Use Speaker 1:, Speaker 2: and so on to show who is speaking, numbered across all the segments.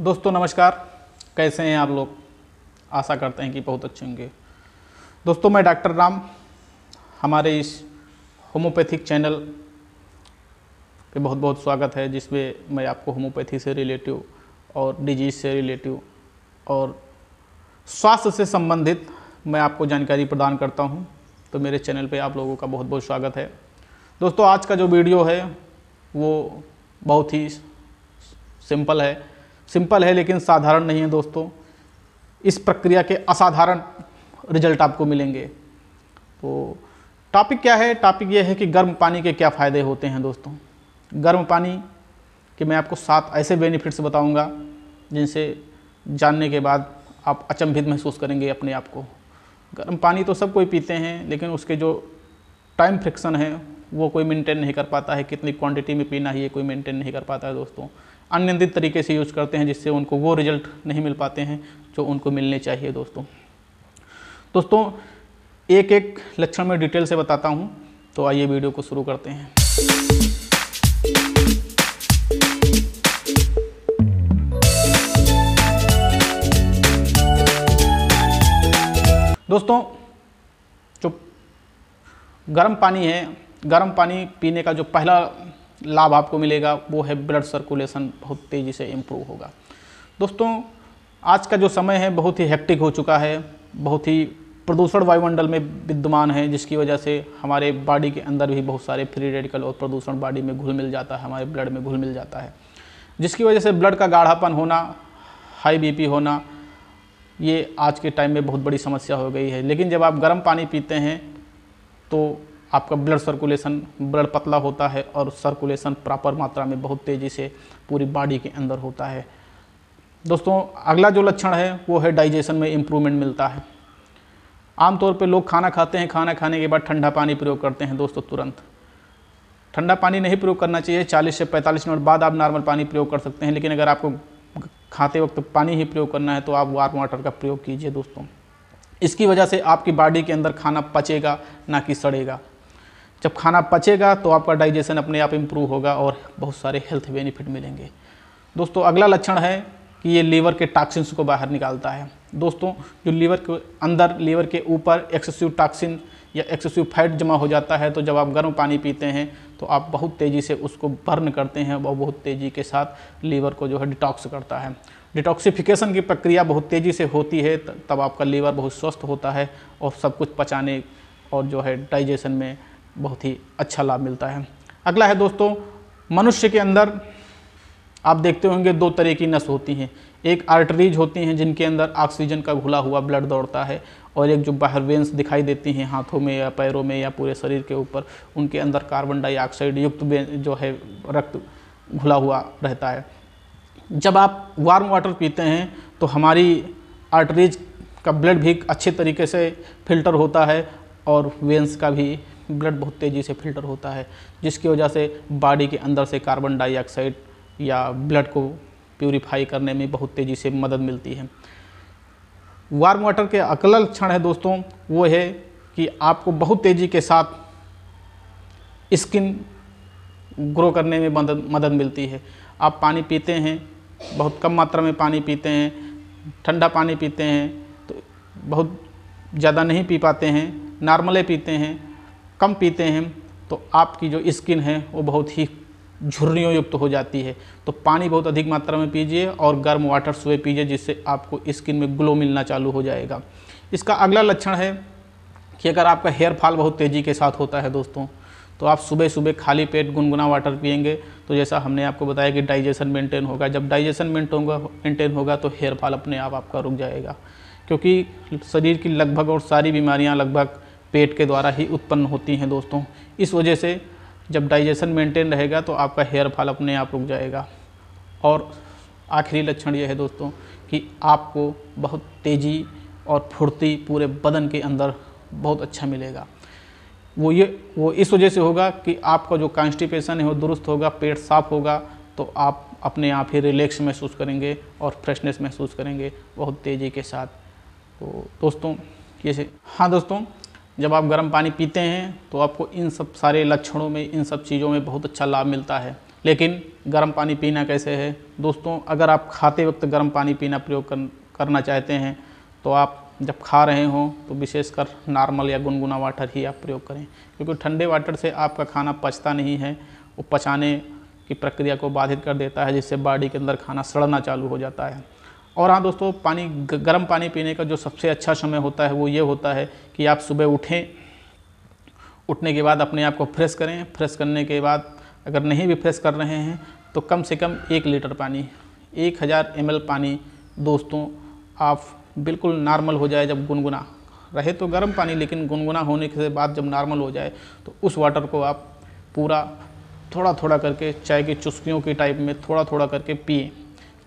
Speaker 1: दोस्तों नमस्कार कैसे हैं आप लोग आशा करते हैं कि बहुत अच्छे होंगे दोस्तों मैं डॉक्टर राम हमारे इस होम्योपैथिक चैनल पे बहुत बहुत स्वागत है जिसमें मैं आपको होम्योपैथी से रिलेटिव और डिजीज से रिलेटिव और स्वास्थ्य से संबंधित मैं आपको जानकारी प्रदान करता हूं तो मेरे चैनल पे आप लोगों का बहुत बहुत स्वागत है दोस्तों आज का जो वीडियो है वो बहुत ही सिंपल है सिंपल है लेकिन साधारण नहीं है दोस्तों इस प्रक्रिया के असाधारण रिजल्ट आपको मिलेंगे तो टॉपिक क्या है टॉपिक ये है कि गर्म पानी के क्या फ़ायदे होते हैं दोस्तों गर्म पानी के मैं आपको सात ऐसे बेनिफिट्स बताऊंगा जिनसे जानने के बाद आप अचंभित महसूस करेंगे अपने आप को गर्म पानी तो सब कोई पीते हैं लेकिन उसके जो टाइम फ्रिक्शन है वो कोई मेंटेन नहीं कर पाता है कितनी क्वांटिटी में पीना है ये कोई मेंटेन नहीं कर पाता है दोस्तों अनियंत्रित तरीके से यूज करते हैं जिससे उनको वो रिजल्ट नहीं मिल पाते हैं जो उनको मिलने चाहिए दोस्तों दोस्तों एक एक लक्षण में डिटेल से बताता हूँ तो आइए वीडियो को शुरू करते हैं दोस्तों जो गर्म पानी है गर्म पानी पीने का जो पहला लाभ आपको मिलेगा वो है ब्लड सर्कुलेशन बहुत तेज़ी से इम्प्रूव होगा दोस्तों आज का जो समय है बहुत ही हेक्टिक हो चुका है बहुत ही प्रदूषण वायुमंडल में विद्यमान है जिसकी वजह से हमारे बॉडी के अंदर भी बहुत सारे फ्री रेडिकल और प्रदूषण बॉडी में घुल मिल जाता है हमारे ब्लड में घुल मिल जाता है जिसकी वजह से ब्लड का गाढ़ापन होना हाई बीपी होना ये आज के टाइम में बहुत बड़ी समस्या हो गई है लेकिन जब आप गर्म पानी पीते हैं तो आपका ब्लड सर्कुलेशन ब्लड पतला होता है और सर्कुलेशन प्रॉपर मात्रा में बहुत तेज़ी से पूरी बॉडी के अंदर होता है दोस्तों अगला जो लक्षण है वो है डाइजेशन में इम्प्रूवमेंट मिलता है आमतौर पे लोग खाना खाते हैं खाना खाने के बाद ठंडा पानी प्रयोग करते हैं दोस्तों तुरंत ठंडा पानी नहीं प्रयोग करना चाहिए 40 से 45 मिनट बाद आप नॉर्मल पानी प्रयोग कर सकते हैं लेकिन अगर आपको खाते वक्त पानी ही प्रयोग करना है तो आप वार्म वाटर का प्रयोग कीजिए दोस्तों इसकी वजह से आपकी बॉडी के अंदर खाना पचेगा ना कि सड़ेगा जब खाना पचेगा तो आपका डाइजेशन अपने आप इम्प्रूव होगा और बहुत सारे हेल्थ बेनिफिट मिलेंगे दोस्तों अगला लक्षण है कि ये लीवर के टॉक्सिन्स को बाहर निकालता है दोस्तों जो लीवर के अंदर लीवर के ऊपर एक्सेसिव टॉक्सिन या एक्सेसिव फैट जमा हो जाता है तो जब आप गर्म पानी पीते हैं तो आप बहुत तेज़ी से उसको बर्न करते हैं और बहुत तेज़ी के साथ लीवर को जो है डिटॉक्स करता है डिटॉक्सिफिकेशन की प्रक्रिया बहुत तेज़ी से होती है तब आपका लीवर बहुत स्वस्थ होता है और सब कुछ पचाने और जो है डाइजेशन में बहुत ही अच्छा लाभ मिलता है अगला है दोस्तों मनुष्य के अंदर आप देखते होंगे दो तरह की नस होती हैं एक आर्टरीज होती हैं जिनके अंदर ऑक्सीजन का घुला हुआ ब्लड दौड़ता है और एक जो बाहर वेंस दिखाई देती हैं हाथों में या पैरों में या पूरे शरीर के ऊपर उनके अंदर कार्बन डाइऑक्साइड युक्त जो है रक्त घुला हुआ रहता है जब आप वार्म वाटर पीते हैं तो हमारी आर्टरीज का ब्लड भी अच्छे तरीके से फिल्टर होता है और वेंस का भी ब्लड बहुत तेज़ी से फिल्टर होता है जिसकी वजह से बॉडी के अंदर से कार्बन डाइऑक्साइड या ब्लड को प्योरीफाई करने में बहुत तेज़ी से मदद मिलती है वार्म वाटर के अकल क्षण है दोस्तों वो है कि आपको बहुत तेज़ी के साथ स्किन ग्रो करने में मदद मदद मिलती है आप पानी पीते हैं बहुत कम मात्रा में पानी पीते हैं ठंडा पानी पीते हैं तो बहुत ज़्यादा नहीं पी पाते हैं नॉर्मले पीते हैं कम पीते हैं तो आपकी जो स्किन है वो बहुत ही झुर्रियों युक्त हो जाती है तो पानी बहुत अधिक मात्रा में पीजिए और गर्म वाटर सुबह पीजिए जिससे आपको स्किन में ग्लो मिलना चालू हो जाएगा इसका अगला लक्षण है कि अगर आपका हेयर फॉल बहुत तेज़ी के साथ होता है दोस्तों तो आप सुबह सुबह खाली पेट गुनगुना वाटर पियेंगे तो जैसा हमने आपको बताया कि डाइजेशन मेंटेन होगा जब डाइजेशन मेंट होगा मेंटेन होगा तो हेयर फॉल अपने आप आपका रुक जाएगा क्योंकि शरीर की लगभग और सारी बीमारियां लगभग पेट के द्वारा ही उत्पन्न होती हैं दोस्तों इस वजह से जब डाइजेशन मेंटेन रहेगा तो आपका हेयर फॉल अपने आप रुक जाएगा और आखिरी लक्षण यह है दोस्तों कि आपको बहुत तेज़ी और फुर्ती पूरे बदन के अंदर बहुत अच्छा मिलेगा वो ये वो इस वजह से होगा कि आपका जो कॉन्स्टिपेशन है वो दुरुस्त होगा पेट साफ होगा तो आप अपने आप ही रिलैक्स महसूस करेंगे और फ्रेशनेस महसूस करेंगे बहुत तेज़ी के साथ तो दोस्तों ये से हाँ दोस्तों जब आप गर्म पानी पीते हैं तो आपको इन सब सारे लक्षणों में इन सब चीज़ों में बहुत अच्छा लाभ मिलता है लेकिन गर्म पानी पीना कैसे है दोस्तों अगर आप खाते वक्त गर्म पानी पीना प्रयोग कर, करना चाहते हैं तो आप जब खा रहे हों तो विशेषकर नॉर्मल या गुनगुना वाटर ही आप प्रयोग करें क्योंकि ठंडे वाटर से आपका खाना पचता नहीं है वो पचाने की प्रक्रिया को बाधित कर देता है जिससे बॉडी के अंदर खाना सड़ना चालू हो जाता है और हाँ दोस्तों पानी गर्म पानी पीने का जो सबसे अच्छा समय होता है वो ये होता है कि आप सुबह उठें उठने के बाद अपने आप को फ्रेश करें फ्रेश करने के बाद अगर नहीं भी फ्रेश कर रहे हैं तो कम से कम एक लीटर पानी एक हज़ार एम पानी दोस्तों आप बिल्कुल नॉर्मल हो जाए जब गुनगुना रहे तो गर्म पानी लेकिन गुनगुना होने के बाद जब नॉर्मल हो जाए तो उस वाटर को आप पूरा थोड़ा थोड़ा करके चाय की चुस्कियों के टाइप में थोड़ा थोड़ा करके पिए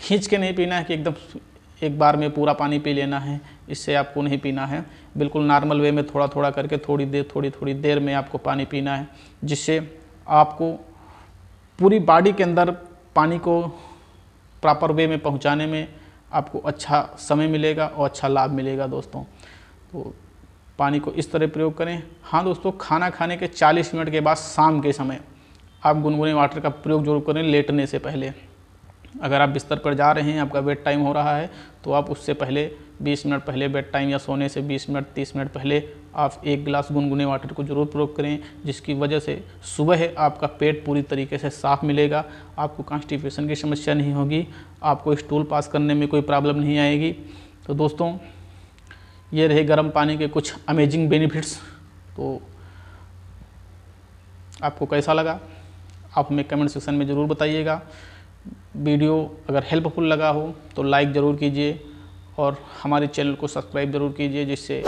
Speaker 1: खींच के नहीं पीना है कि एकदम एक बार में पूरा पानी पी लेना है इससे आपको नहीं पीना है बिल्कुल नॉर्मल वे में थोड़ा थोड़ा करके थोड़ी देर थोड़ी थोड़ी देर में आपको पानी पीना है जिससे आपको पूरी बॉडी के अंदर पानी को प्रॉपर वे में पहुंचाने में आपको अच्छा समय मिलेगा और अच्छा लाभ मिलेगा दोस्तों तो पानी को इस तरह प्रयोग करें हाँ दोस्तों खाना खाने के 40 मिनट के बाद शाम के समय आप गुनगुने वाटर का प्रयोग जरूर करें लेटने से पहले अगर आप बिस्तर पर जा रहे हैं आपका बेड टाइम हो रहा है तो आप उससे पहले 20 मिनट पहले बेड टाइम या सोने से 20 मिनट 30 मिनट पहले आप एक गिलास गुनगुने वाटर को ज़रूर प्रयोग करें जिसकी वजह से सुबह आपका पेट पूरी तरीके से साफ़ मिलेगा आपको कॉन्स्टिपेशन की समस्या नहीं होगी आपको स्टूल पास करने में कोई प्रॉब्लम नहीं आएगी तो दोस्तों ये रहे गर्म पानी के कुछ अमेजिंग बेनिफिट्स तो आपको कैसा लगा आप हमें कमेंट सेक्शन में ज़रूर बताइएगा वीडियो अगर हेल्पफुल लगा हो तो लाइक ज़रूर कीजिए और हमारे चैनल को सब्सक्राइब ज़रूर कीजिए जिससे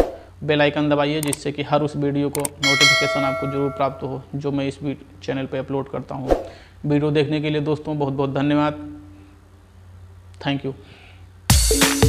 Speaker 1: बेल आइकन दबाइए जिससे कि हर उस वीडियो को नोटिफिकेशन आपको ज़रूर प्राप्त हो जो मैं इस चैनल पर अपलोड करता हूँ वीडियो देखने के लिए दोस्तों बहुत बहुत धन्यवाद थैंक यू